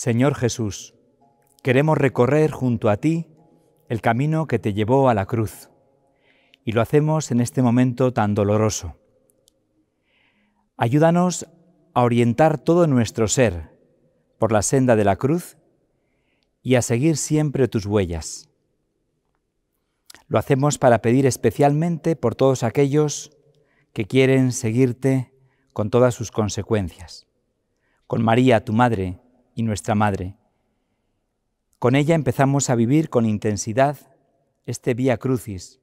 Señor Jesús, queremos recorrer junto a ti el camino que te llevó a la cruz, y lo hacemos en este momento tan doloroso. Ayúdanos a orientar todo nuestro ser por la senda de la cruz y a seguir siempre tus huellas. Lo hacemos para pedir especialmente por todos aquellos que quieren seguirte con todas sus consecuencias. Con María, tu Madre, y nuestra Madre. Con ella empezamos a vivir con intensidad este Vía Crucis,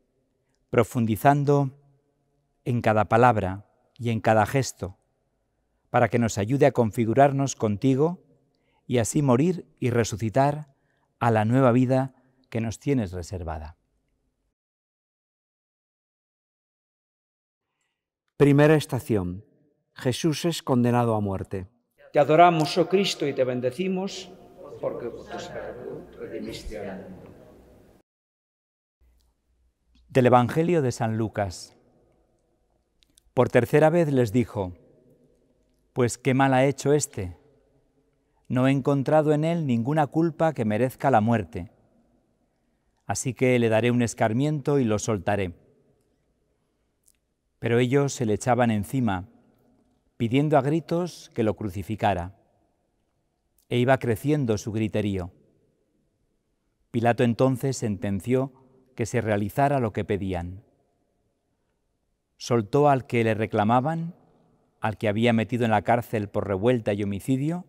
profundizando en cada palabra y en cada gesto, para que nos ayude a configurarnos contigo y así morir y resucitar a la nueva vida que nos tienes reservada. Primera estación. Jesús es condenado a muerte. Te adoramos, oh Cristo, y te bendecimos, porque por tu el redimiste Del Evangelio de San Lucas. Por tercera vez les dijo, Pues qué mal ha hecho este. No he encontrado en él ninguna culpa que merezca la muerte. Así que le daré un escarmiento y lo soltaré. Pero ellos se le echaban encima pidiendo a gritos que lo crucificara. E iba creciendo su griterío. Pilato entonces sentenció que se realizara lo que pedían. Soltó al que le reclamaban, al que había metido en la cárcel por revuelta y homicidio,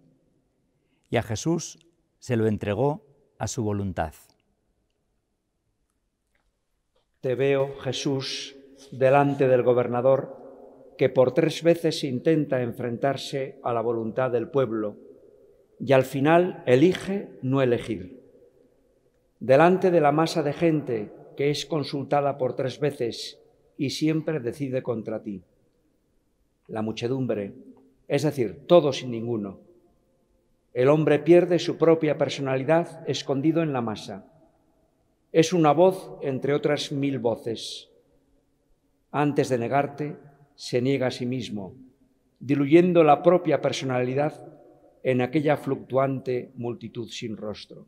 y a Jesús se lo entregó a su voluntad. Te veo, Jesús, delante del gobernador que por tres veces intenta enfrentarse a la voluntad del pueblo y al final elige no elegir. Delante de la masa de gente que es consultada por tres veces y siempre decide contra ti. La muchedumbre, es decir, todo sin ninguno. El hombre pierde su propia personalidad escondido en la masa. Es una voz entre otras mil voces. Antes de negarte, se niega a sí mismo, diluyendo la propia personalidad en aquella fluctuante multitud sin rostro.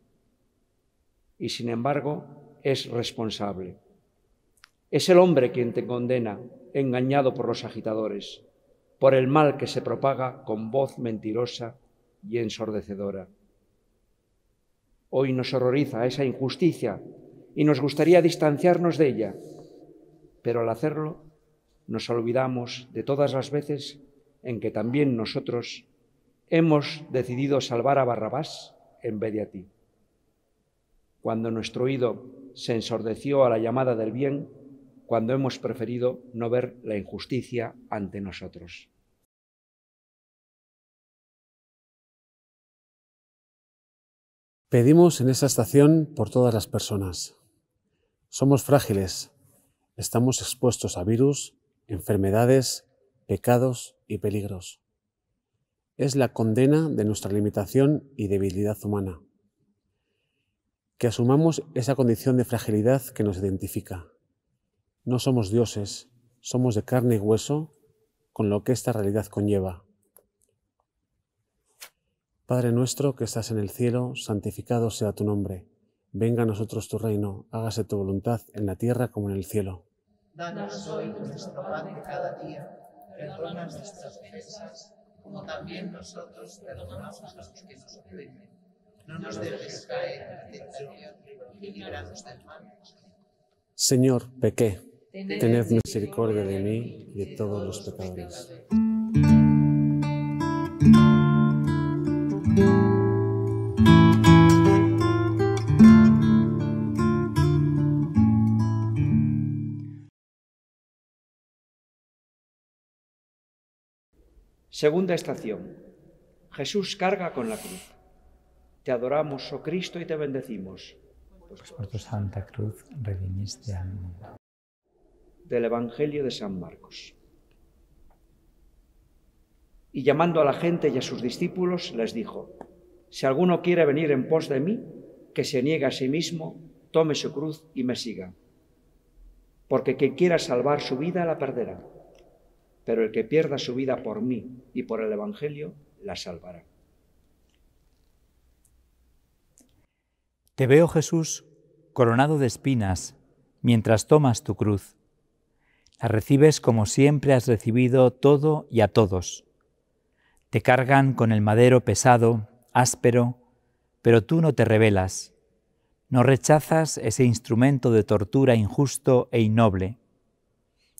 Y sin embargo, es responsable. Es el hombre quien te condena, engañado por los agitadores, por el mal que se propaga con voz mentirosa y ensordecedora. Hoy nos horroriza esa injusticia y nos gustaría distanciarnos de ella, pero al hacerlo nos olvidamos de todas las veces en que también nosotros hemos decidido salvar a Barrabás en vez de a ti. Cuando nuestro oído se ensordeció a la llamada del bien, cuando hemos preferido no ver la injusticia ante nosotros. Pedimos en esa estación por todas las personas. Somos frágiles, estamos expuestos a virus, enfermedades, pecados y peligros. Es la condena de nuestra limitación y debilidad humana. Que asumamos esa condición de fragilidad que nos identifica. No somos dioses, somos de carne y hueso, con lo que esta realidad conlleva. Padre nuestro que estás en el cielo, santificado sea tu nombre. Venga a nosotros tu reino, hágase tu voluntad en la tierra como en el cielo. Danos hoy nuestro pan de cada día, perdona nuestras ofensas, como también nosotros perdonamos a los que nos ofenden. No nos dejes caer en la tentación y líbranos del mal. Señor, pequé. Tened misericordia de mí y de todos los pecadores. Segunda estación. Jesús carga con la cruz. Te adoramos, oh Cristo, y te bendecimos. Pues por tu santa cruz redimiste al mundo. Del Evangelio de San Marcos. Y llamando a la gente y a sus discípulos, les dijo, si alguno quiere venir en pos de mí, que se niegue a sí mismo, tome su cruz y me siga. Porque quien quiera salvar su vida la perderá pero el que pierda su vida por mí y por el Evangelio, la salvará. Te veo, Jesús, coronado de espinas, mientras tomas tu cruz. La recibes como siempre has recibido todo y a todos. Te cargan con el madero pesado, áspero, pero tú no te rebelas. No rechazas ese instrumento de tortura injusto e innoble.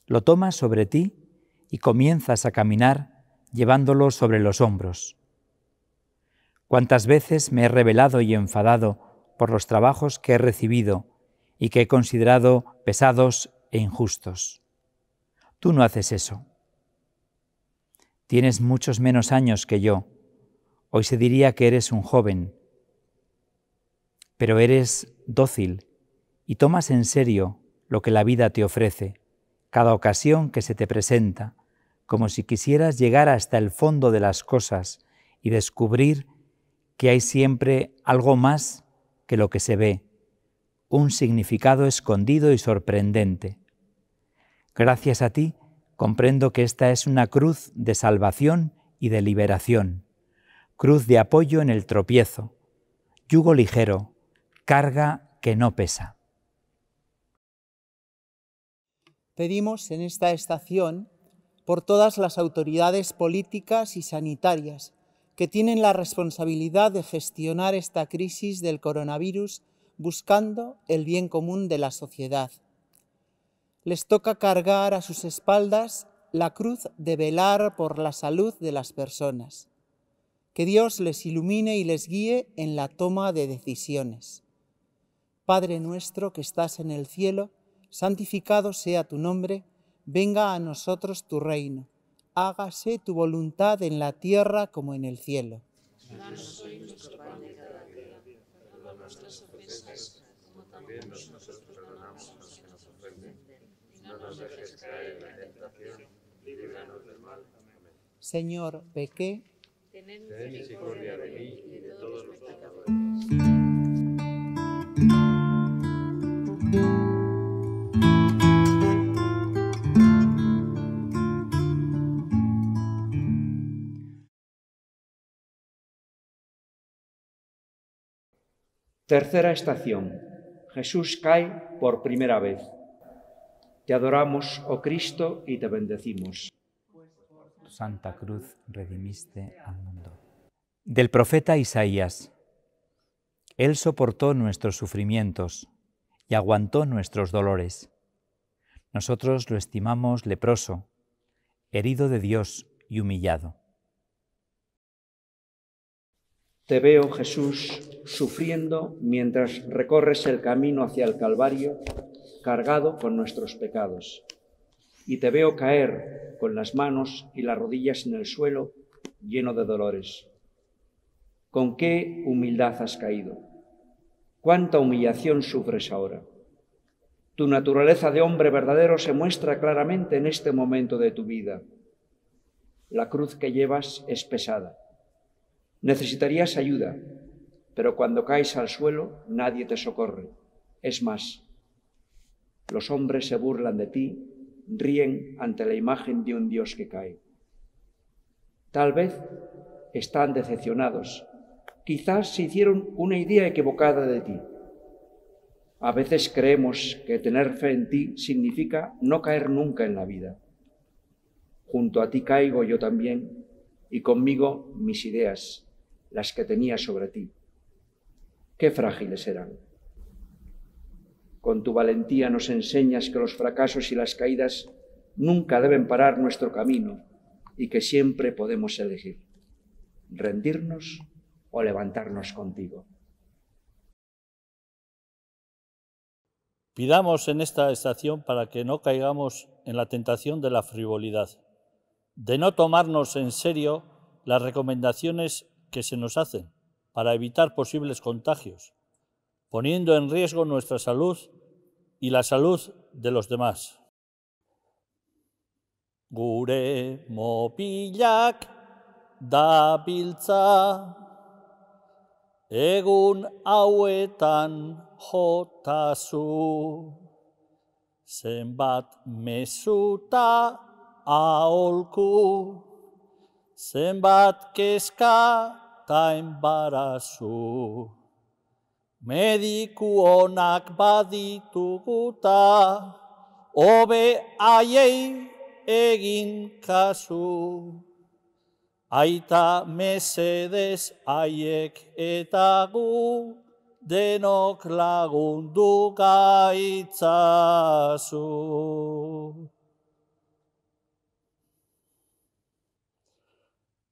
Lo tomas sobre ti y comienzas a caminar llevándolo sobre los hombros. Cuántas veces me he revelado y enfadado por los trabajos que he recibido y que he considerado pesados e injustos. Tú no haces eso. Tienes muchos menos años que yo. Hoy se diría que eres un joven, pero eres dócil y tomas en serio lo que la vida te ofrece, cada ocasión que se te presenta, como si quisieras llegar hasta el fondo de las cosas y descubrir que hay siempre algo más que lo que se ve, un significado escondido y sorprendente. Gracias a ti comprendo que esta es una cruz de salvación y de liberación, cruz de apoyo en el tropiezo, yugo ligero, carga que no pesa. Pedimos en esta estación por todas las autoridades políticas y sanitarias que tienen la responsabilidad de gestionar esta crisis del coronavirus buscando el bien común de la sociedad. Les toca cargar a sus espaldas la cruz de velar por la salud de las personas. Que Dios les ilumine y les guíe en la toma de decisiones. Padre nuestro que estás en el cielo, santificado sea tu nombre venga a nosotros tu reino, hágase tu voluntad en la tierra como en el cielo. Danos hoy nuestro pan de cada día, perdona nuestras ofensas, como también nosotros perdonamos a los que nos ofenden. Y No nos dejes caer en la tentación, y líbranos del mal. Amén. Señor, pequé, tened misericordia de mí y de todos los pecadores. Tercera estación. Jesús cae por primera vez. Te adoramos, oh Cristo, y te bendecimos. Santa Cruz, redimiste al mundo. Del profeta Isaías. Él soportó nuestros sufrimientos y aguantó nuestros dolores. Nosotros lo estimamos leproso, herido de Dios y humillado. Te veo, Jesús, sufriendo mientras recorres el camino hacia el Calvario, cargado con nuestros pecados. Y te veo caer con las manos y las rodillas en el suelo, lleno de dolores. ¿Con qué humildad has caído? ¿Cuánta humillación sufres ahora? Tu naturaleza de hombre verdadero se muestra claramente en este momento de tu vida. La cruz que llevas es pesada Necesitarías ayuda, pero cuando caes al suelo nadie te socorre. Es más, los hombres se burlan de ti, ríen ante la imagen de un Dios que cae. Tal vez están decepcionados. Quizás se hicieron una idea equivocada de ti. A veces creemos que tener fe en ti significa no caer nunca en la vida. Junto a ti caigo yo también y conmigo mis ideas, las que tenía sobre ti. Qué frágiles eran. Con tu valentía nos enseñas que los fracasos y las caídas nunca deben parar nuestro camino y que siempre podemos elegir rendirnos o levantarnos contigo. Pidamos en esta estación para que no caigamos en la tentación de la frivolidad, de no tomarnos en serio las recomendaciones que se nos hacen para evitar posibles contagios, poniendo en riesgo nuestra salud y la salud de los demás. Gure mopillak dabiltza egun hauetan jotazu zenbat mesuta aholku zenbat keska bata enbarazu. Mediku onak badituguta, hobe haiei egin kasu. Aita mesedez haiek eta gu, denok lagundu gaitzazu.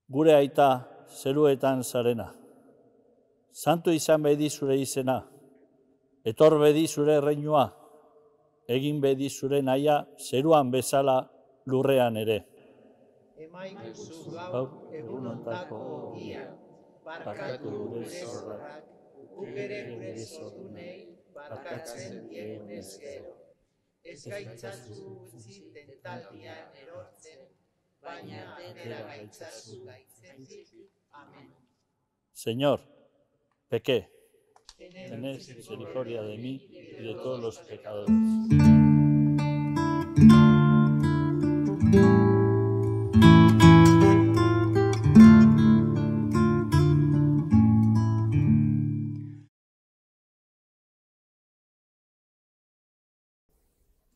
Gure aita, zeruetan zarena. Santu izan bedi zure izena, etor bedi zure reinua, egin bedi zure naia zeruan bezala lurrean ere. Emaik zu egunontako ogia, barkatu gure zorrak, ugere gure zordunei, barkatzen diegun ezkero. Ez gaitzazu utzi tentaldian erortzen, baina dena gaitzazu gaitzen zizik. Señor, pequé. tenés misericordia de mí y de todos los pecadores.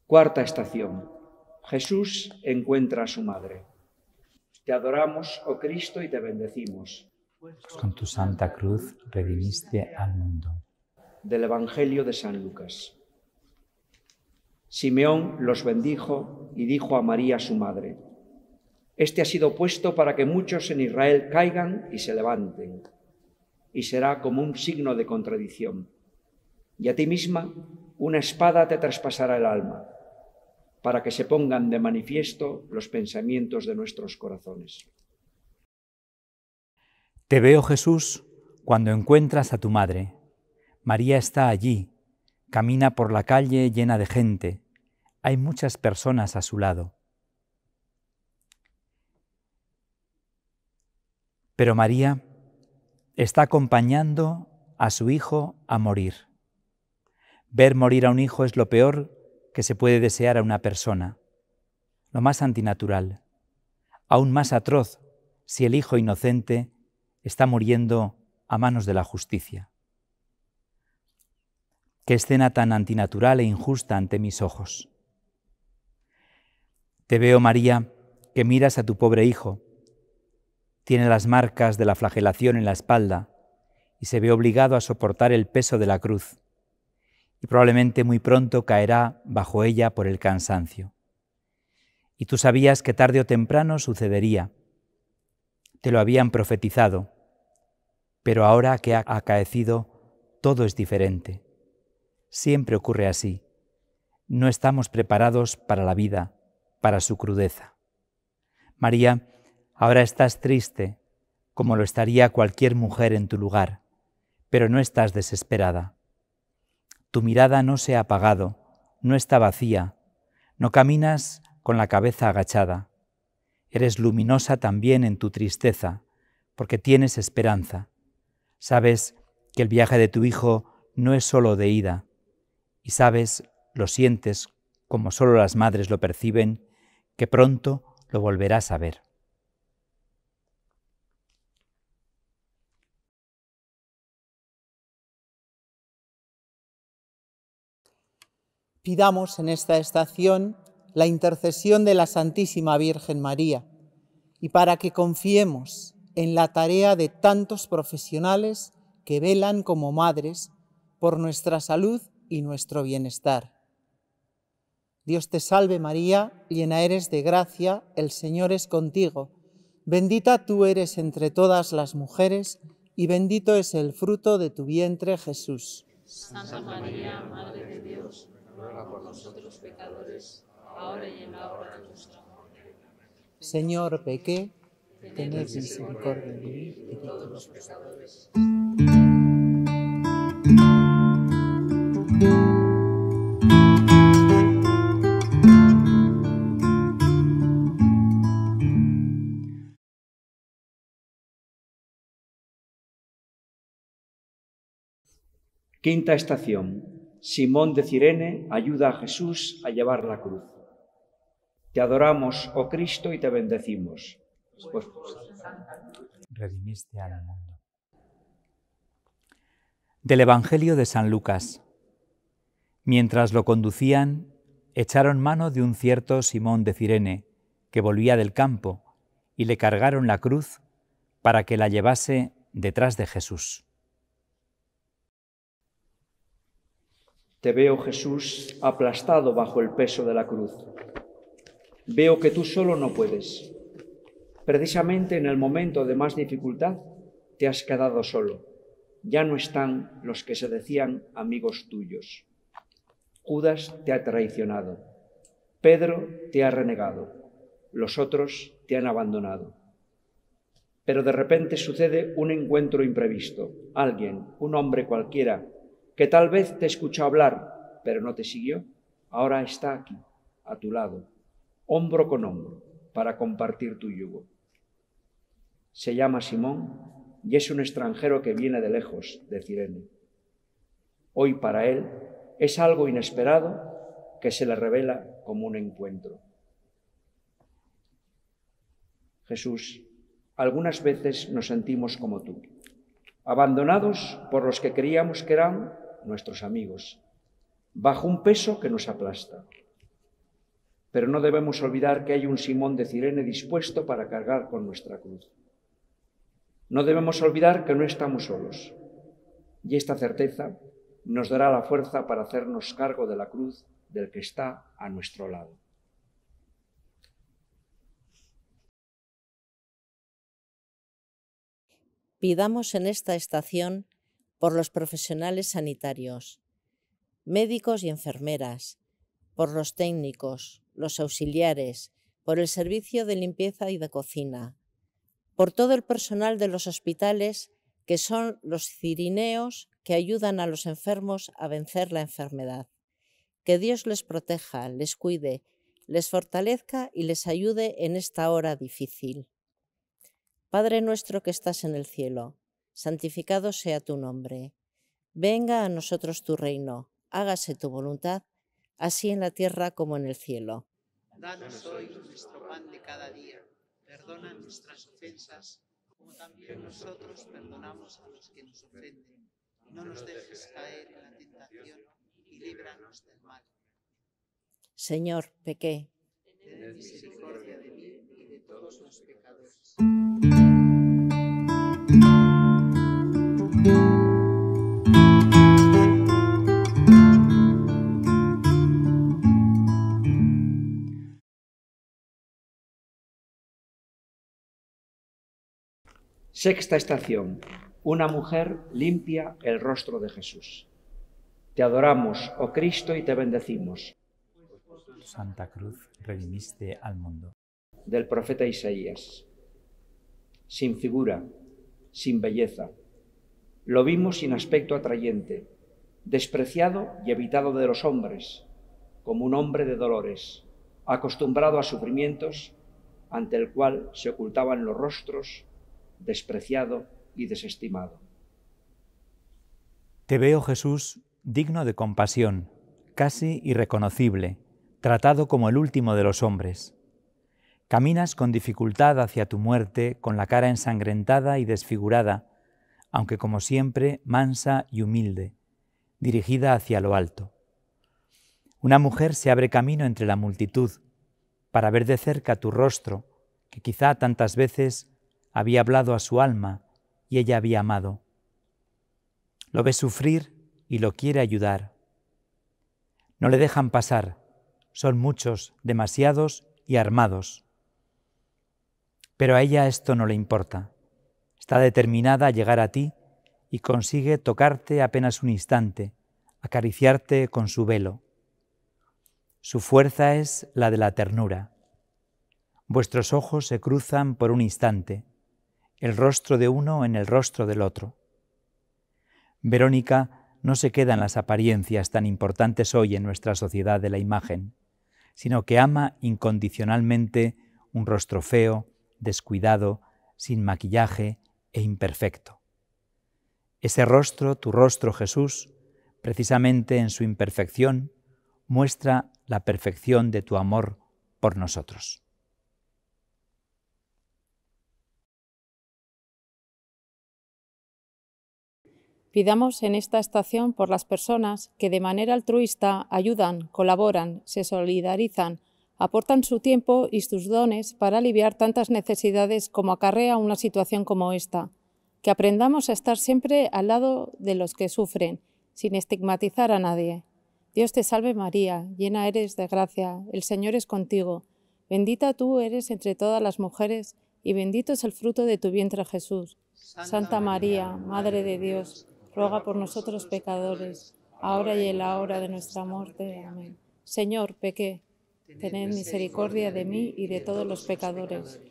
Cuarta estación. Jesús encuentra a su madre. Te adoramos, oh Cristo, y te bendecimos. Pues con tu santa cruz redimiste al mundo. Del Evangelio de San Lucas. Simeón los bendijo y dijo a María su madre, Este ha sido puesto para que muchos en Israel caigan y se levanten, y será como un signo de contradicción. Y a ti misma una espada te traspasará el alma para que se pongan de manifiesto los pensamientos de nuestros corazones. Te veo, Jesús, cuando encuentras a tu madre. María está allí, camina por la calle llena de gente. Hay muchas personas a su lado. Pero María está acompañando a su hijo a morir. Ver morir a un hijo es lo peor que se puede desear a una persona, lo más antinatural, aún más atroz si el hijo inocente está muriendo a manos de la justicia. Qué escena tan antinatural e injusta ante mis ojos. Te veo, María, que miras a tu pobre hijo. Tiene las marcas de la flagelación en la espalda y se ve obligado a soportar el peso de la cruz y probablemente muy pronto caerá bajo ella por el cansancio. Y tú sabías que tarde o temprano sucedería. Te lo habían profetizado, pero ahora que ha acaecido, todo es diferente. Siempre ocurre así. No estamos preparados para la vida, para su crudeza. María, ahora estás triste, como lo estaría cualquier mujer en tu lugar, pero no estás desesperada. Tu mirada no se ha apagado, no está vacía, no caminas con la cabeza agachada. Eres luminosa también en tu tristeza, porque tienes esperanza. Sabes que el viaje de tu hijo no es solo de ida, y sabes, lo sientes, como solo las madres lo perciben, que pronto lo volverás a ver. Pidamos en esta estación la intercesión de la Santísima Virgen María y para que confiemos en la tarea de tantos profesionales que velan como madres por nuestra salud y nuestro bienestar. Dios te salve María, llena eres de gracia, el Señor es contigo, bendita tú eres entre todas las mujeres y bendito es el fruto de tu vientre Jesús. Santa María, Madre de Dios ruega por nosotros pecadores, ahora y en la hora de nuestra muerte. Señor, pequé, tened misericordia de mí y todos los pecadores. Quinta estación. Simón de Cirene ayuda a Jesús a llevar la cruz. Te adoramos, oh Cristo, y te bendecimos. Pues, redimiste al mundo. Del Evangelio de San Lucas. Mientras lo conducían, echaron mano de un cierto Simón de Cirene, que volvía del campo, y le cargaron la cruz para que la llevase detrás de Jesús. Te veo, Jesús, aplastado bajo el peso de la cruz. Veo que tú solo no puedes. Precisamente en el momento de más dificultad, te has quedado solo. Ya no están los que se decían amigos tuyos. Judas te ha traicionado. Pedro te ha renegado. Los otros te han abandonado. Pero de repente sucede un encuentro imprevisto. Alguien, un hombre cualquiera, que tal vez te escuchó hablar, pero no te siguió, ahora está aquí, a tu lado, hombro con hombro, para compartir tu yugo. Se llama Simón y es un extranjero que viene de lejos, de Cirene. Hoy para él es algo inesperado que se le revela como un encuentro. Jesús, algunas veces nos sentimos como tú, abandonados por los que creíamos que eran nuestros amigos, bajo un peso que nos aplasta. Pero no debemos olvidar que hay un Simón de Cirene dispuesto para cargar con nuestra cruz. No debemos olvidar que no estamos solos. Y esta certeza nos dará la fuerza para hacernos cargo de la cruz del que está a nuestro lado. Pidamos en esta estación por los profesionales sanitarios, médicos y enfermeras, por los técnicos, los auxiliares, por el servicio de limpieza y de cocina, por todo el personal de los hospitales que son los cirineos que ayudan a los enfermos a vencer la enfermedad. Que Dios les proteja, les cuide, les fortalezca y les ayude en esta hora difícil. Padre nuestro que estás en el cielo, santificado sea tu nombre. Venga a nosotros tu reino, hágase tu voluntad, así en la tierra como en el cielo. Danos hoy nuestro pan de cada día, perdona nuestras ofensas, como también nosotros perdonamos a los que nos ofenden. No nos dejes caer en la tentación y líbranos del mal. Señor, pequé. Ten misericordia de mí y de todos los pecadores. Sexta estación. Una mujer limpia el rostro de Jesús. Te adoramos, oh Cristo, y te bendecimos. Santa Cruz, redimiste al mundo. Del profeta Isaías. Sin figura, sin belleza, lo vimos sin aspecto atrayente, despreciado y evitado de los hombres, como un hombre de dolores, acostumbrado a sufrimientos, ante el cual se ocultaban los rostros, despreciado y desestimado. Te veo, Jesús, digno de compasión, casi irreconocible, tratado como el último de los hombres. Caminas con dificultad hacia tu muerte, con la cara ensangrentada y desfigurada, aunque como siempre mansa y humilde, dirigida hacia lo alto. Una mujer se abre camino entre la multitud para ver de cerca tu rostro, que quizá tantas veces había hablado a su alma y ella había amado. Lo ve sufrir y lo quiere ayudar. No le dejan pasar, son muchos, demasiados y armados. Pero a ella esto no le importa. Está determinada a llegar a ti y consigue tocarte apenas un instante, acariciarte con su velo. Su fuerza es la de la ternura. Vuestros ojos se cruzan por un instante, el rostro de uno en el rostro del otro. Verónica no se quedan las apariencias tan importantes hoy en nuestra sociedad de la imagen, sino que ama incondicionalmente un rostro feo, descuidado, sin maquillaje, e imperfecto. Ese rostro, tu rostro Jesús, precisamente en su imperfección, muestra la perfección de tu amor por nosotros. Pidamos en esta estación por las personas que de manera altruista ayudan, colaboran, se solidarizan aportan su tiempo y sus dones para aliviar tantas necesidades como acarrea una situación como esta. Que aprendamos a estar siempre al lado de los que sufren, sin estigmatizar a nadie. Dios te salve María, llena eres de gracia, el Señor es contigo. Bendita tú eres entre todas las mujeres, y bendito es el fruto de tu vientre Jesús. Santa María, Madre de Dios, ruega por nosotros pecadores, ahora y en la hora de nuestra muerte. Amén. Señor, pequé Tened misericordia de mí y de todos los pecadores.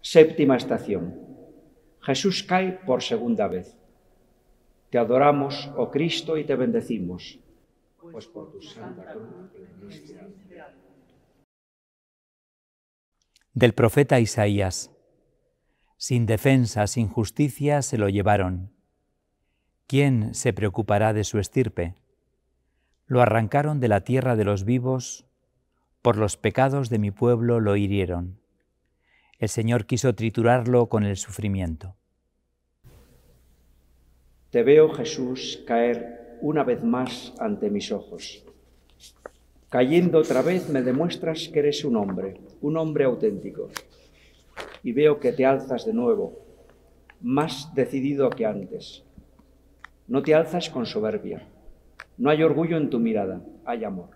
Séptima estación. Jesús cae por segunda vez. Te adoramos, oh Cristo, y te bendecimos pues, Del profeta Isaías. Sin defensa, sin justicia, se lo llevaron. ¿Quién se preocupará de su estirpe? Lo arrancaron de la tierra de los vivos, por los pecados de mi pueblo lo hirieron. El Señor quiso triturarlo con el sufrimiento. Te veo, Jesús, caer una vez más ante mis ojos. Cayendo otra vez me demuestras que eres un hombre, un hombre auténtico. Y veo que te alzas de nuevo, más decidido que antes. No te alzas con soberbia. No hay orgullo en tu mirada, hay amor.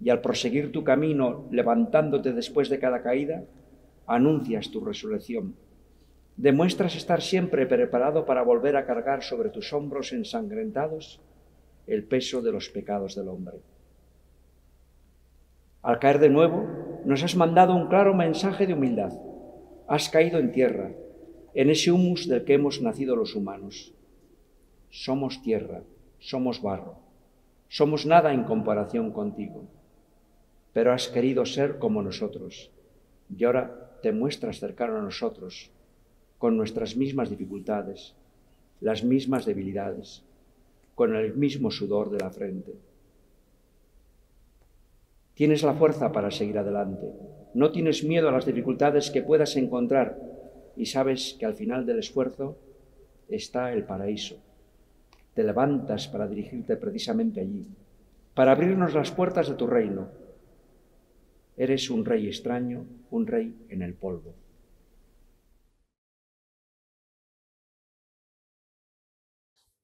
Y al proseguir tu camino, levantándote después de cada caída, anuncias tu resurrección demuestras estar siempre preparado para volver a cargar sobre tus hombros ensangrentados el peso de los pecados del hombre. Al caer de nuevo, nos has mandado un claro mensaje de humildad. Has caído en tierra, en ese humus del que hemos nacido los humanos. Somos tierra, somos barro, somos nada en comparación contigo, pero has querido ser como nosotros y ahora te muestras cercano a nosotros con nuestras mismas dificultades, las mismas debilidades, con el mismo sudor de la frente. Tienes la fuerza para seguir adelante, no tienes miedo a las dificultades que puedas encontrar y sabes que al final del esfuerzo está el paraíso. Te levantas para dirigirte precisamente allí, para abrirnos las puertas de tu reino. Eres un rey extraño, un rey en el polvo.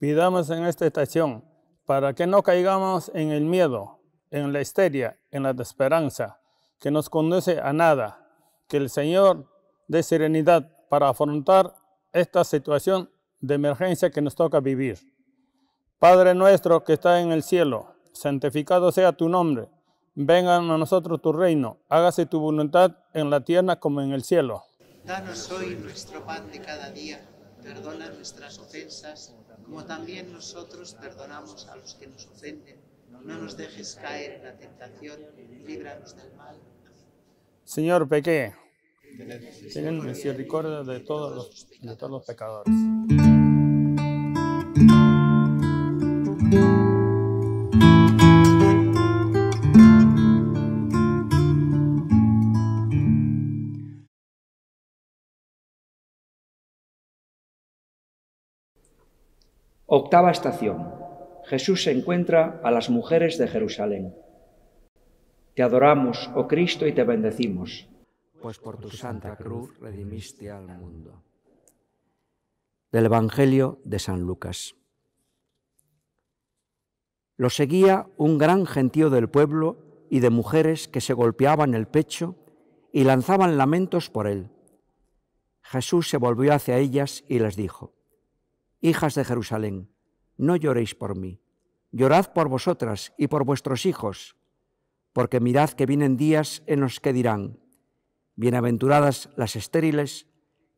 Pidamos en esta estación para que no caigamos en el miedo, en la histeria, en la desesperanza, que nos conduce a nada, que el Señor dé serenidad para afrontar esta situación de emergencia que nos toca vivir. Padre nuestro que está en el cielo, santificado sea tu nombre, venga a nosotros tu reino, hágase tu voluntad en la tierra como en el cielo. Danos hoy nuestro pan de cada día perdona nuestras ofensas, como también nosotros perdonamos a los que nos ofenden. No nos dejes caer en la tentación y líbranos del mal. Señor, pequé. Tened misericordia de de todos los pecadores. Octava estación. Jesús se encuentra a las mujeres de Jerusalén. Te adoramos, oh Cristo, y te bendecimos. Pues por tu santa cruz redimiste al mundo. Del Evangelio de San Lucas. Lo seguía un gran gentío del pueblo y de mujeres que se golpeaban el pecho y lanzaban lamentos por él. Jesús se volvió hacia ellas y les dijo, Hijas de Jerusalén, no lloréis por mí, llorad por vosotras y por vuestros hijos, porque mirad que vienen días en los que dirán, bienaventuradas las estériles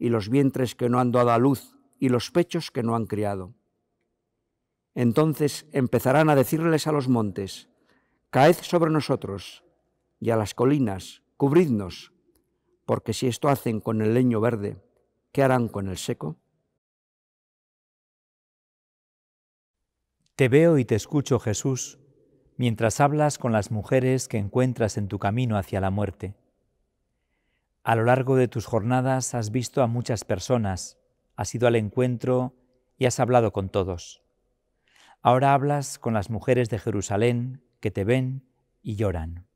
y los vientres que no han dado a luz y los pechos que no han criado. Entonces empezarán a decirles a los montes, caed sobre nosotros, y a las colinas, cubridnos, porque si esto hacen con el leño verde, ¿qué harán con el seco? Te veo y te escucho, Jesús, mientras hablas con las mujeres que encuentras en tu camino hacia la muerte. A lo largo de tus jornadas has visto a muchas personas, has ido al encuentro y has hablado con todos. Ahora hablas con las mujeres de Jerusalén que te ven y lloran.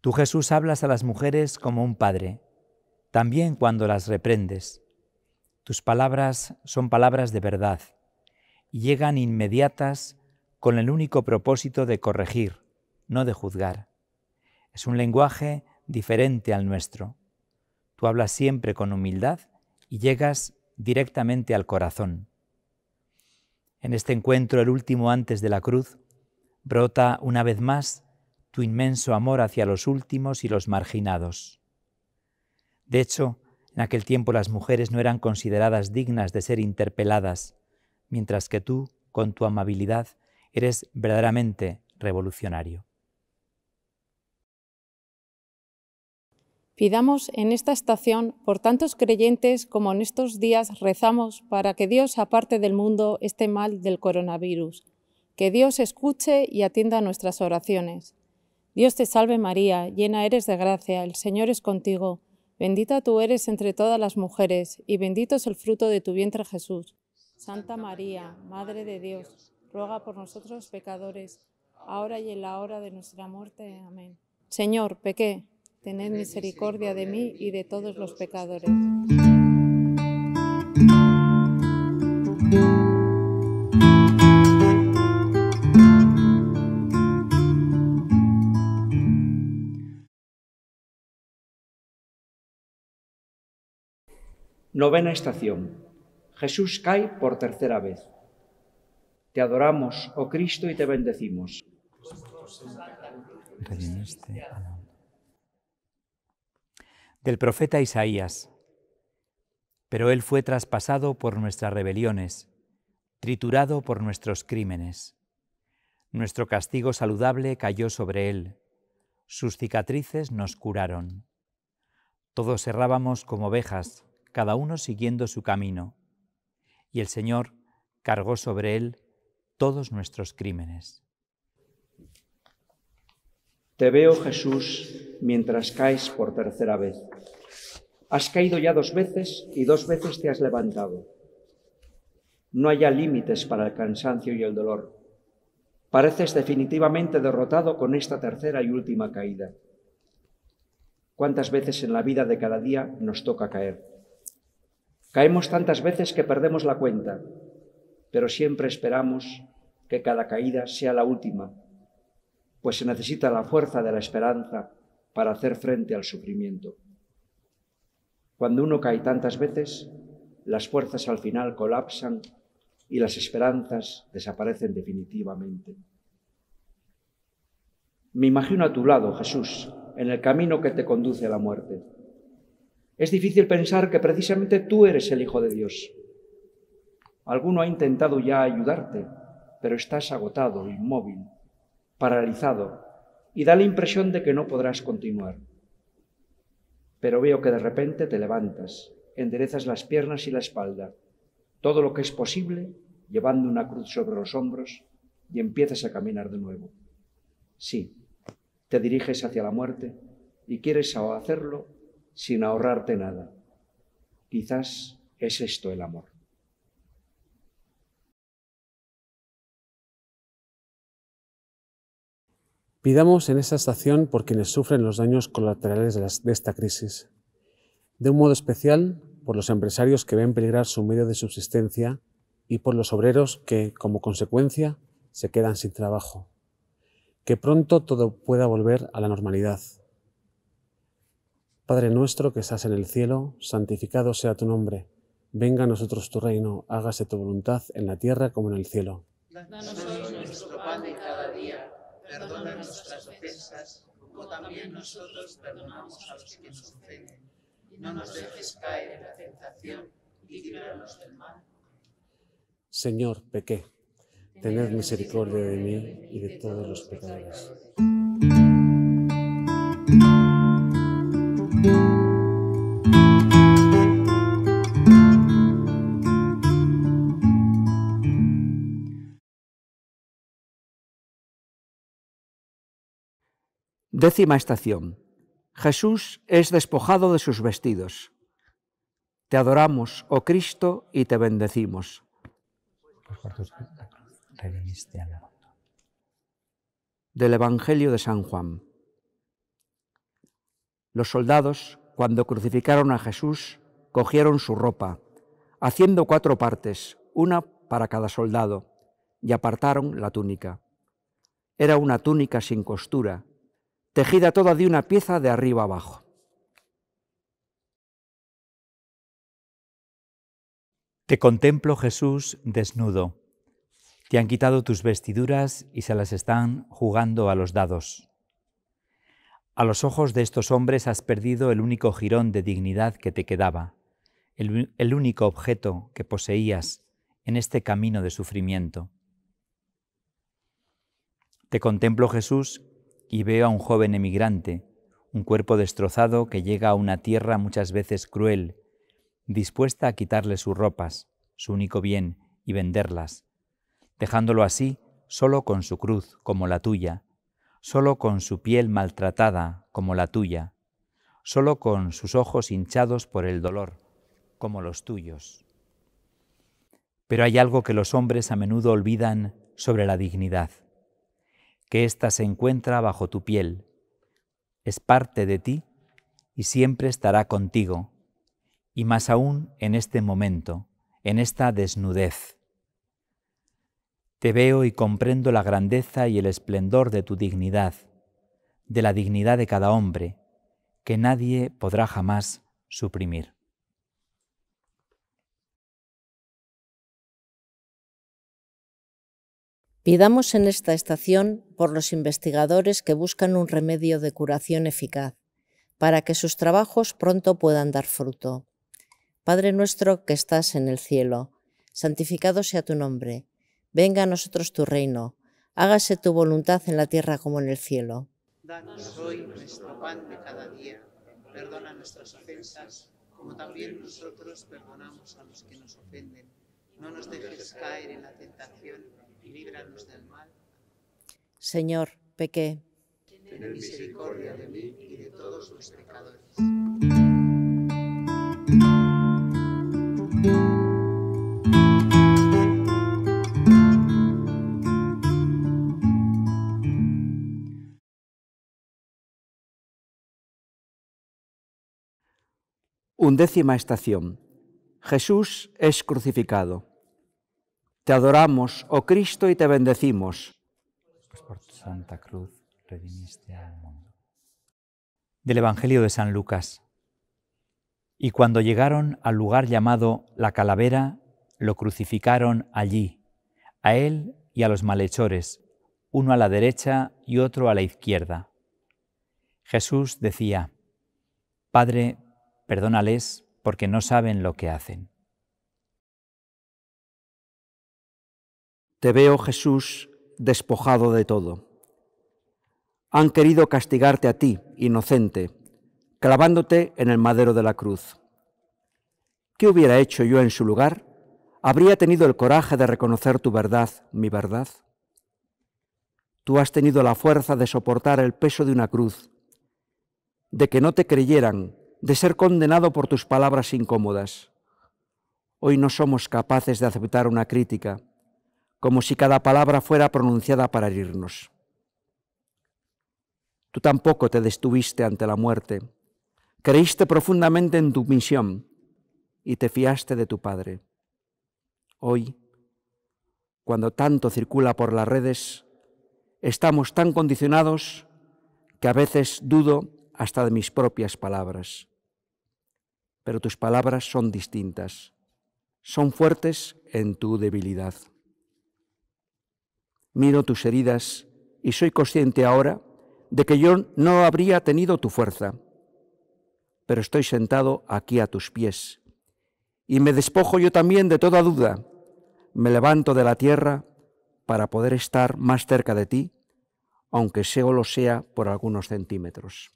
Tú Jesús hablas a las mujeres como un padre, también cuando las reprendes. Tus palabras son palabras de verdad llegan inmediatas con el único propósito de corregir, no de juzgar. Es un lenguaje diferente al nuestro. Tú hablas siempre con humildad y llegas directamente al corazón. En este encuentro, el último antes de la cruz, brota una vez más tu inmenso amor hacia los últimos y los marginados. De hecho, en aquel tiempo las mujeres no eran consideradas dignas de ser interpeladas, mientras que tú, con tu amabilidad, eres verdaderamente revolucionario. Pidamos en esta estación por tantos creyentes como en estos días rezamos para que Dios aparte del mundo este mal del coronavirus, que Dios escuche y atienda nuestras oraciones. Dios te salve María, llena eres de gracia, el Señor es contigo, bendita tú eres entre todas las mujeres y bendito es el fruto de tu vientre Jesús. Santa María, Madre de Dios, ruega por nosotros pecadores, ahora y en la hora de nuestra muerte. Amén. Señor, pequé, tened misericordia de mí y de todos los pecadores. Novena estación. Jesús cae por tercera vez. Te adoramos, oh Cristo, y te bendecimos. Del profeta Isaías. Pero él fue traspasado por nuestras rebeliones, triturado por nuestros crímenes. Nuestro castigo saludable cayó sobre él. Sus cicatrices nos curaron. Todos errábamos como ovejas, cada uno siguiendo su camino y el Señor cargó sobre él todos nuestros crímenes. Te veo, Jesús, mientras caes por tercera vez. Has caído ya dos veces y dos veces te has levantado. No haya límites para el cansancio y el dolor. Pareces definitivamente derrotado con esta tercera y última caída. ¿Cuántas veces en la vida de cada día nos toca caer? Caemos tantas veces que perdemos la cuenta, pero siempre esperamos que cada caída sea la última, pues se necesita la fuerza de la esperanza para hacer frente al sufrimiento. Cuando uno cae tantas veces, las fuerzas al final colapsan y las esperanzas desaparecen definitivamente. Me imagino a tu lado, Jesús, en el camino que te conduce a la muerte. Es difícil pensar que precisamente tú eres el Hijo de Dios. Alguno ha intentado ya ayudarte, pero estás agotado, inmóvil, paralizado, y da la impresión de que no podrás continuar. Pero veo que de repente te levantas, enderezas las piernas y la espalda, todo lo que es posible, llevando una cruz sobre los hombros, y empiezas a caminar de nuevo. Sí, te diriges hacia la muerte y quieres hacerlo sin ahorrarte nada. Quizás es esto el amor. Pidamos en esta estación por quienes sufren los daños colaterales de, esta crisis. De un modo especial, por los empresarios que ven peligrar su medio de subsistencia y por los obreros que, como consecuencia, se quedan sin trabajo. Que pronto todo pueda volver a la normalidad Padre nuestro que estás en el cielo, santificado sea tu nombre. Venga a nosotros tu reino, hágase tu voluntad en la tierra como en el cielo. Danos hoy nuestro pan de cada día, perdona nuestras ofensas, como también nosotros perdonamos a los que nos ofenden. No nos dejes caer en la tentación y líbranos del mal. Señor, pequé. Tened misericordia de mí y de todos los pecadores. Décima estación. Jesús es despojado de sus vestidos. Te adoramos, oh Cristo, y te bendecimos. Del Evangelio de San Juan. Los soldados, cuando crucificaron a Jesús, cogieron su ropa, haciendo cuatro partes, una para cada soldado, y apartaron la túnica. Era una túnica sin costura, tejida toda de una pieza de arriba abajo. Te contemplo, Jesús, desnudo. Te han quitado tus vestiduras y se las están jugando a los dados. A los ojos de estos hombres has perdido el único jirón de dignidad que te quedaba, el, el único objeto que poseías en este camino de sufrimiento. Te contemplo, Jesús, y veo a un joven emigrante, un cuerpo destrozado que llega a una tierra muchas veces cruel, dispuesta a quitarle sus ropas, su único bien, y venderlas, dejándolo así solo con su cruz como la tuya, solo con su piel maltratada como la tuya, solo con sus ojos hinchados por el dolor como los tuyos. Pero hay algo que los hombres a menudo olvidan sobre la dignidad que ésta se encuentra bajo tu piel. Es parte de ti y siempre estará contigo, y más aún en este momento, en esta desnudez. Te veo y comprendo la grandeza y el esplendor de tu dignidad, de la dignidad de cada hombre, que nadie podrá jamás suprimir. Pidamos en esta estación por los investigadores que buscan un remedio de curación eficaz, para que sus trabajos pronto puedan dar fruto. Padre nuestro que estás en el cielo, santificado sea tu nombre, venga a nosotros tu reino, hágase tu voluntad en la tierra como en el cielo. Danos hoy nuestro pan de cada día, perdona nuestras ofensas, como también nosotros perdonamos a los que nos ofenden. No nos dejes caer en la tentación y líbranos del mal. Señor, pequé. Ten misericordia de mí y de todos los pecadores. Undécima estación. Jesús es crucificado. Te adoramos, oh Cristo, y te bendecimos. Pues por tu santa cruz redimiste al mundo. Del Evangelio de San Lucas. Y cuando llegaron al lugar llamado la calavera, lo crucificaron allí, a él y a los malhechores, uno a la derecha y otro a la izquierda. Jesús decía, Padre, perdónales porque no saben lo que hacen. Te veo, Jesús, despojado de todo. Han querido castigarte a ti, inocente, clavándote en el madero de la cruz. ¿Qué hubiera hecho yo en su lugar? ¿Habría tenido el coraje de reconocer tu verdad, mi verdad? Tú has tenido la fuerza de soportar el peso de una cruz, de que no te creyeran, de ser condenado por tus palabras incómodas. Hoy no somos capaces de aceptar una crítica, como si cada palabra fuera pronunciada para herirnos. Tú tampoco te destuviste ante la muerte, creíste profundamente en tu misión y te fiaste de tu Padre. Hoy, cuando tanto circula por las redes, estamos tan condicionados que a veces dudo hasta de mis propias palabras. Pero tus palabras son distintas, son fuertes en tu debilidad. Miro tus heridas y soy consciente ahora de que yo no habría tenido tu fuerza, pero estoy sentado aquí a tus pies. Y me despojo yo también de toda duda. Me levanto de la tierra para poder estar más cerca de ti, aunque lo sea por algunos centímetros.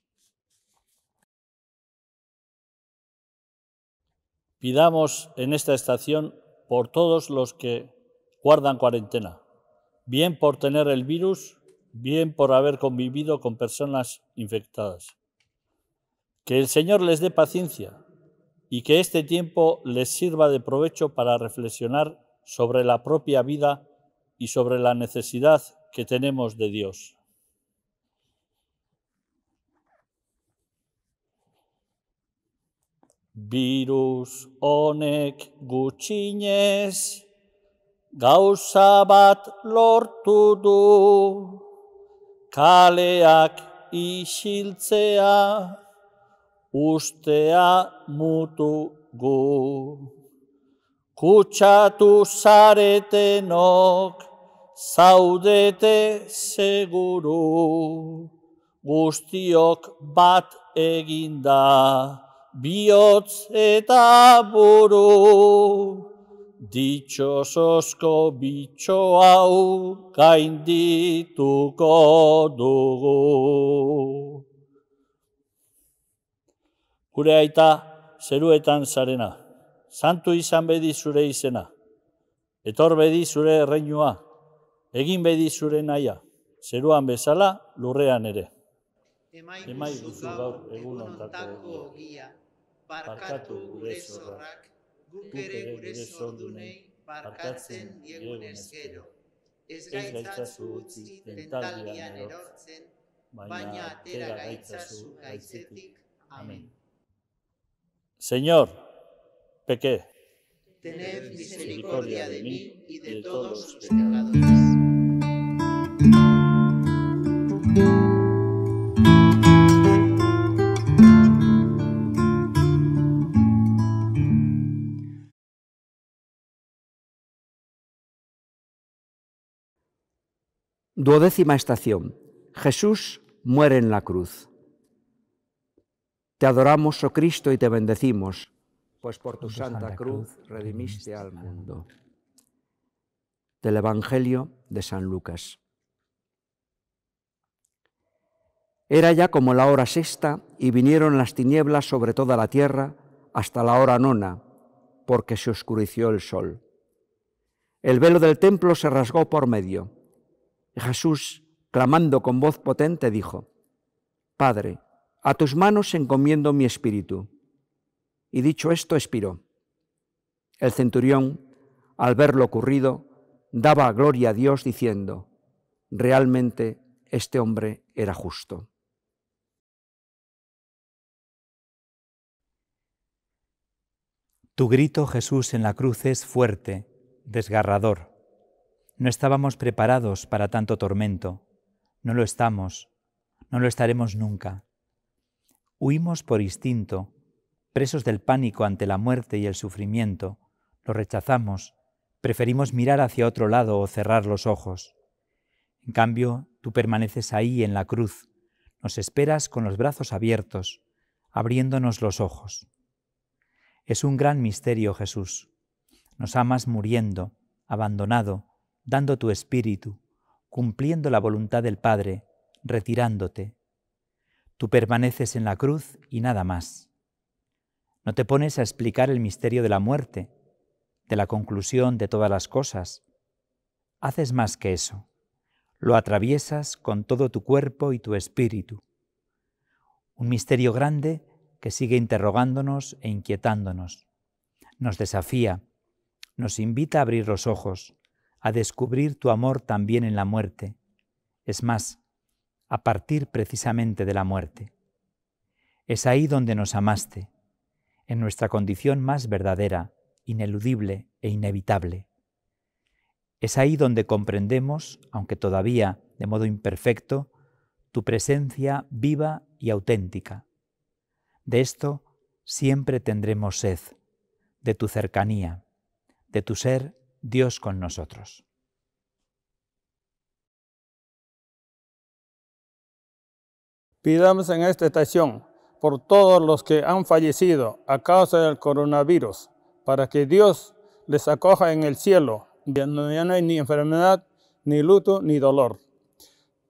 Pidamos en esta estación por todos los que guardan cuarentena bien por tener el virus, bien por haber convivido con personas infectadas. Que el Señor les dé paciencia y que este tiempo les sirva de provecho para reflexionar sobre la propia vida y sobre la necesidad que tenemos de Dios. Virus onec gauza bat lortu du kaleak isiltzea ustea mutu gu kutsatu zaretenok zaudete seguru guztiok bat eginda bihotz eta buru ditxo bitxo hau kain dituko dugu. Gure aita zeruetan zarena, santu izan bedi zure izena, etor bedi zure erreinua, egin bedi zure naia, zeruan bezala lurrean ere. Emaidu zu gaur egun ontako egia, barkatu gure zorrak, guk ere gure zordunei barkatzen diegun eskero. Ez gaitzazu utzi tentaldian erortzen, baina atera gaitzazu gaitzetik. Amen. Señor, peque. Tened misericordia de mí y de todos los pecadores. Duodécima estación. Jesús muere en la cruz. Te adoramos, oh Cristo, y te bendecimos, pues por tu santa cruz redimiste este al mundo. Del Evangelio de San Lucas. Era ya como la hora sexta y vinieron las tinieblas sobre toda la tierra hasta la hora nona, porque se oscureció el sol. El velo del templo se rasgó por medio Jesús, clamando con voz potente, dijo, Padre, a tus manos encomiendo mi espíritu. Y dicho esto, expiró. El centurión, al ver lo ocurrido, daba gloria a Dios diciendo, realmente este hombre era justo. Tu grito, Jesús, en la cruz es fuerte, desgarrador. No estábamos preparados para tanto tormento. No lo estamos. No lo estaremos nunca. Huimos por instinto, presos del pánico ante la muerte y el sufrimiento. Lo rechazamos. Preferimos mirar hacia otro lado o cerrar los ojos. En cambio, tú permaneces ahí en la cruz. Nos esperas con los brazos abiertos, abriéndonos los ojos. Es un gran misterio, Jesús. Nos amas muriendo, abandonado, dando tu espíritu, cumpliendo la voluntad del Padre, retirándote. Tú permaneces en la cruz y nada más. No te pones a explicar el misterio de la muerte, de la conclusión de todas las cosas. Haces más que eso. Lo atraviesas con todo tu cuerpo y tu espíritu. Un misterio grande que sigue interrogándonos e inquietándonos. Nos desafía, nos invita a abrir los ojos, a descubrir tu amor también en la muerte, es más, a partir precisamente de la muerte. Es ahí donde nos amaste, en nuestra condición más verdadera, ineludible e inevitable. Es ahí donde comprendemos, aunque todavía de modo imperfecto, tu presencia viva y auténtica. De esto siempre tendremos sed, de tu cercanía, de tu ser Dios con nosotros. Pidamos en esta estación por todos los que han fallecido a causa del coronavirus, para que Dios les acoja en el cielo, donde ya no hay ni enfermedad, ni luto, ni dolor.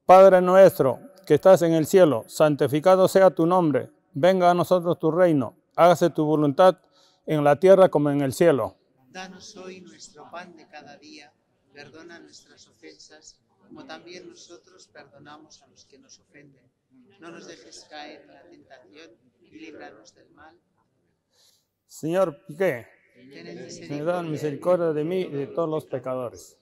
Padre nuestro, que estás en el cielo, santificado sea tu nombre, venga a nosotros tu reino, hágase tu voluntad en la tierra como en el cielo. Danos hoy nuestro pan de cada día, perdona nuestras ofensas, como también nosotros perdonamos a los que nos ofenden. No nos dejes caer en la tentación y líbranos del mal. Señor, ¿qué? Ten misericordia de mí y de todos los pecadores.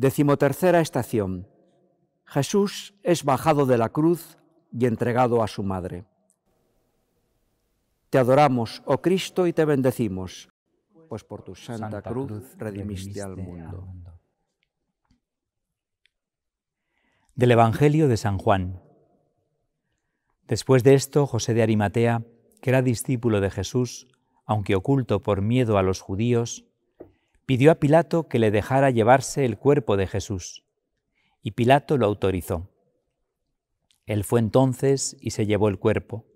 Decimotercera estación. Jesús es bajado de la cruz y entregado a su madre. Te adoramos, oh Cristo, y te bendecimos, pues por tu santa, cruz, redimiste, al mundo. Del Evangelio de San Juan. Después de esto, José de Arimatea, que era discípulo de Jesús, aunque oculto por miedo a los judíos, pidió a Pilato que le dejara llevarse el cuerpo de Jesús, y Pilato lo autorizó. Él fue entonces y se llevó el cuerpo.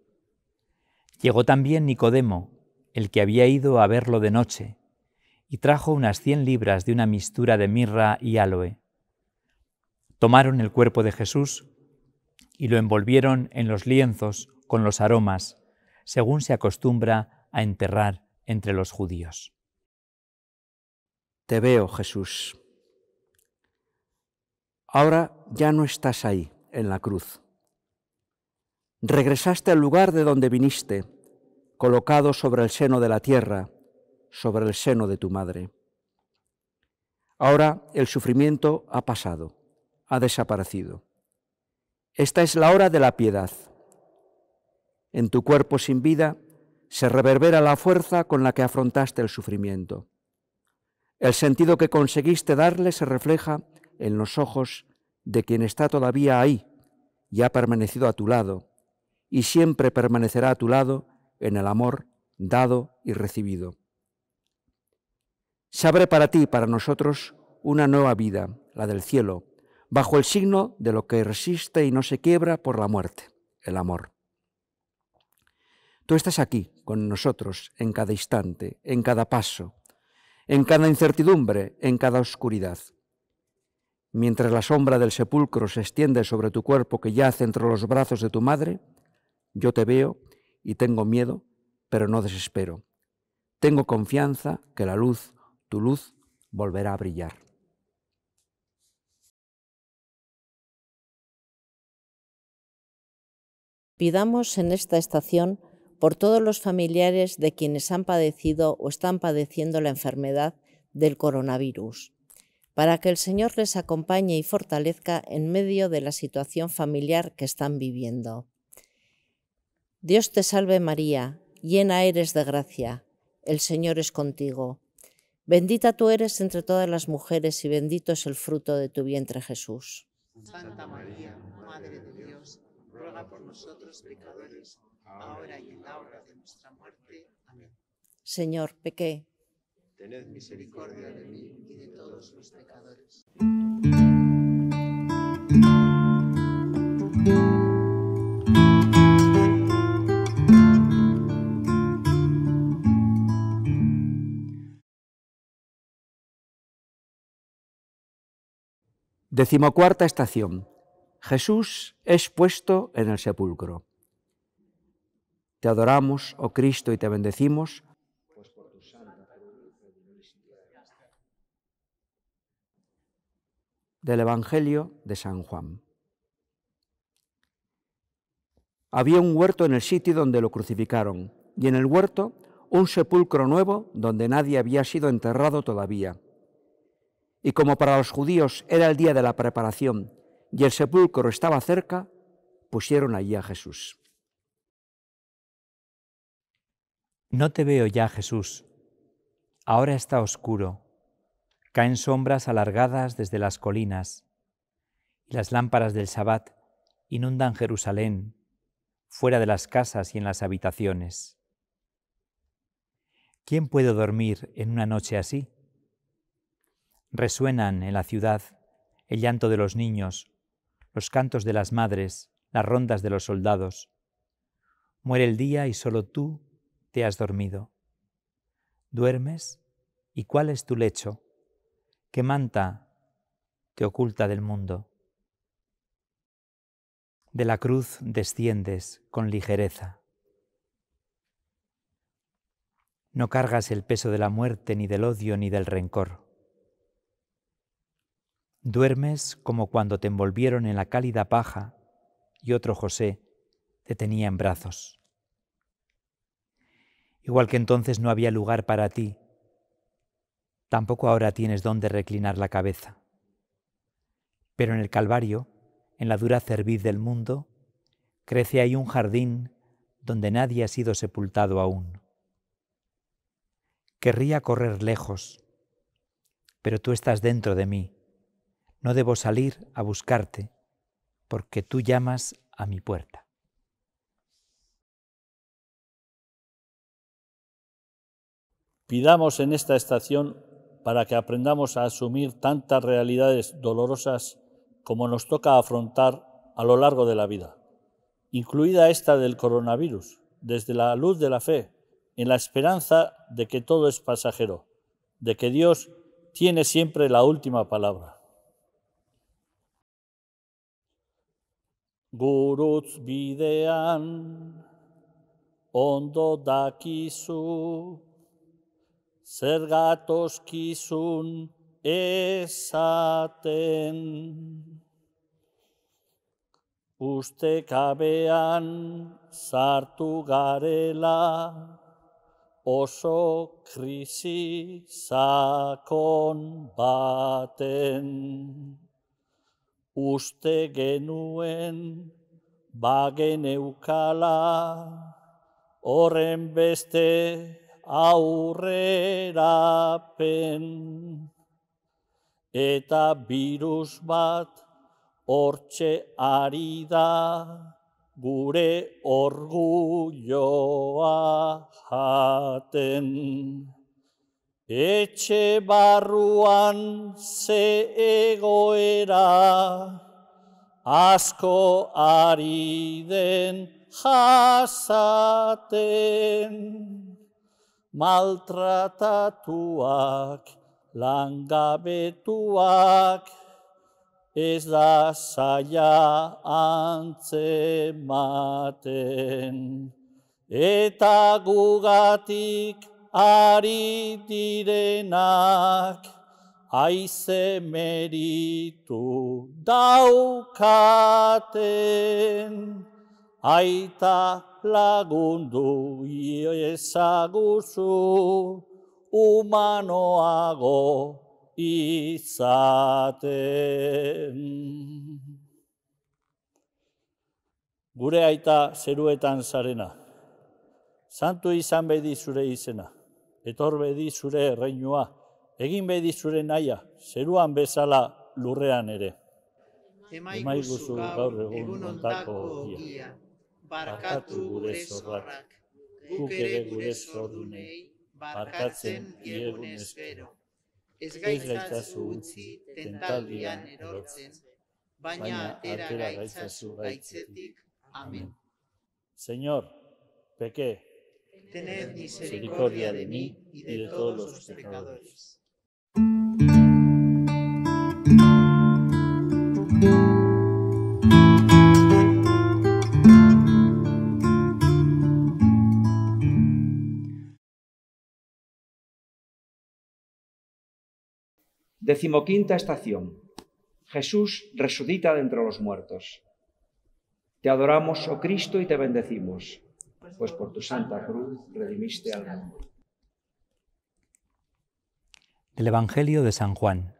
Llegó también Nicodemo, el que había ido a verlo de noche, y trajo unas cien libras de una mistura de mirra y aloe. Tomaron el cuerpo de Jesús y lo envolvieron en los lienzos con los aromas, según se acostumbra a enterrar entre los judíos. Te veo, Jesús. Ahora ya no estás ahí, en la cruz. Regresaste al lugar de donde viniste, colocado sobre el seno de la tierra, sobre el seno de tu madre. Ahora el sufrimiento ha pasado, ha desaparecido. Esta es la hora de la piedad. En tu cuerpo sin vida se reverbera la fuerza con la que afrontaste el sufrimiento. El sentido que conseguiste darle se refleja en los ojos de quien está todavía ahí y ha permanecido a tu lado, y siempre permanecerá a tu lado en el amor dado y recibido. Se abre para ti, para nosotros, una nueva vida, la del cielo, bajo el signo de lo que resiste y no se quiebra por la muerte, el amor. Tú estás aquí con nosotros en cada instante, en cada paso, en cada incertidumbre, en cada oscuridad. Mientras la sombra del sepulcro se extiende sobre tu cuerpo que yace entre los brazos de tu madre, yo te veo y tengo miedo, pero no desespero. Tengo confianza que la luz, tu luz, volverá a brillar. Pidamos en esta estación por todos los familiares de quienes han padecido o están padeciendo la enfermedad del coronavirus, para que el Señor les acompañe y fortalezca en medio de la situación familiar que están viviendo. Dios te salve María, llena eres de gracia, el Señor es contigo. Bendita tú eres entre todas las mujeres y bendito es el fruto de tu vientre Jesús. Santa María, Madre de Dios, ruega por nosotros pecadores ahora y en la hora de nuestra muerte. Amén. Señor, pequé. Tened misericordia de mí y de todos los pecadores. Decimocuarta estación. Jesús es puesto en el sepulcro. Te adoramos, oh Cristo, y te bendecimos. Del Evangelio de San Juan. Había un huerto en el sitio donde lo crucificaron, y en el huerto un sepulcro nuevo donde nadie había sido enterrado todavía. Y como para los judíos era el día de la preparación y el sepulcro estaba cerca, pusieron allí a Jesús. No te veo ya, Jesús. Ahora está oscuro. Caen sombras alargadas desde las colinas. Y las lámparas del Sabbat inundan Jerusalén, fuera de las casas y en las habitaciones. ¿Quién puede dormir en una noche así? Resuenan en la ciudad el llanto de los niños, los cantos de las madres, las rondas de los soldados. Muere el día y solo tú te has dormido. Duermes y cuál es tu lecho, qué manta te oculta del mundo. De la cruz desciendes con ligereza. No cargas el peso de la muerte, ni del odio, ni del rencor. Duermes como cuando te envolvieron en la cálida paja y otro José te tenía en brazos igual que entonces no había lugar para ti, tampoco ahora tienes dónde reclinar la cabeza. Pero en el Calvario, en la dura cerviz del mundo, crece ahí un jardín donde nadie ha sido sepultado aún. Querría correr lejos, pero tú estás dentro de mí. No debo salir a buscarte, porque tú llamas a mi puerta. Pidamos en esta estación para que aprendamos a asumir tantas realidades dolorosas como nos toca afrontar a lo largo de la vida, incluida esta del coronavirus, desde la luz de la fe, en la esperanza de que todo es pasajero, de que Dios tiene siempre la última palabra. Gurutz videan ondo zer gatozkizun ezaten. Uste kabean sartu garela oso krisi sakon baten. Uste genuen bagen eukala horren beste aurrera Eta virus bat hortxe ari da gure orguioa jaten. Etxe barruan ze egoera asko ari den jasaten maltratatuak, langabetuak, ez da zaila antzematen. Eta gugatik ari direnak, haize meritu daukaten, aita lagundu ezaguzu humanoago izaten. Gure aita zeruetan zarena, santu izan bedi zure izena, etor bedi zure erreinua, egin bedi zure naia, zeruan bezala lurrean ere. Emaiguzu gaur, egun ondako gian. barkatu gure zorrak, guk gure barkatzen espero. Ez gaitzazu utzi tentaldian erortzen, baina Amén. Señor, pequé. Tened misericordia de mí y de todos los pecadores. Decimoquinta estación. Jesús resucita de entre los muertos. Te adoramos, oh Cristo, y te bendecimos, pues por tu santa cruz redimiste al mundo. Del Evangelio de San Juan.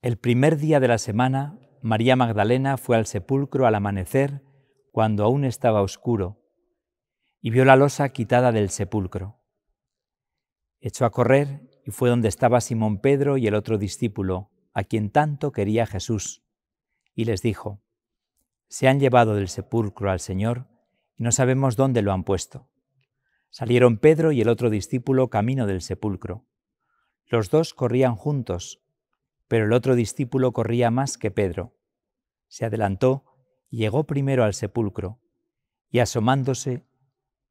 El primer día de la semana, María Magdalena fue al sepulcro al amanecer, cuando aún estaba oscuro, y vio la losa quitada del sepulcro. Echó a correr y fue donde estaba Simón Pedro y el otro discípulo, a quien tanto quería Jesús, y les dijo, Se han llevado del sepulcro al Señor, y no sabemos dónde lo han puesto. Salieron Pedro y el otro discípulo camino del sepulcro. Los dos corrían juntos, pero el otro discípulo corría más que Pedro. Se adelantó y llegó primero al sepulcro, y asomándose,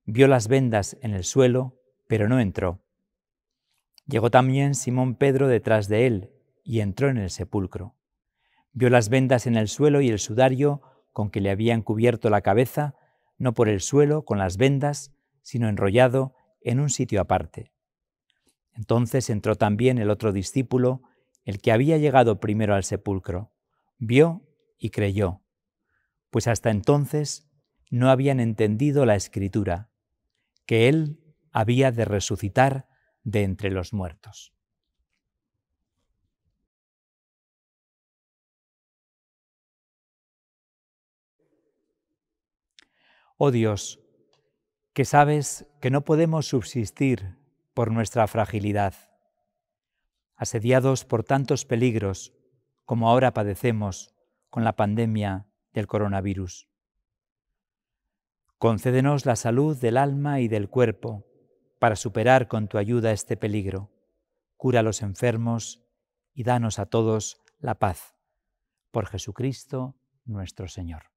vio las vendas en el suelo, pero no entró. Llegó también Simón Pedro detrás de él y entró en el sepulcro. Vio las vendas en el suelo y el sudario con que le habían cubierto la cabeza, no por el suelo con las vendas, sino enrollado en un sitio aparte. Entonces entró también el otro discípulo, el que había llegado primero al sepulcro. Vio y creyó, pues hasta entonces no habían entendido la escritura, que Él había de resucitar de entre los muertos. Oh Dios, que sabes que no podemos subsistir por nuestra fragilidad, asediados por tantos peligros como ahora padecemos con la pandemia del coronavirus. Concédenos la salud del alma y del cuerpo, para superar con tu ayuda este peligro. Cura a los enfermos y danos a todos la paz. Por Jesucristo nuestro Señor.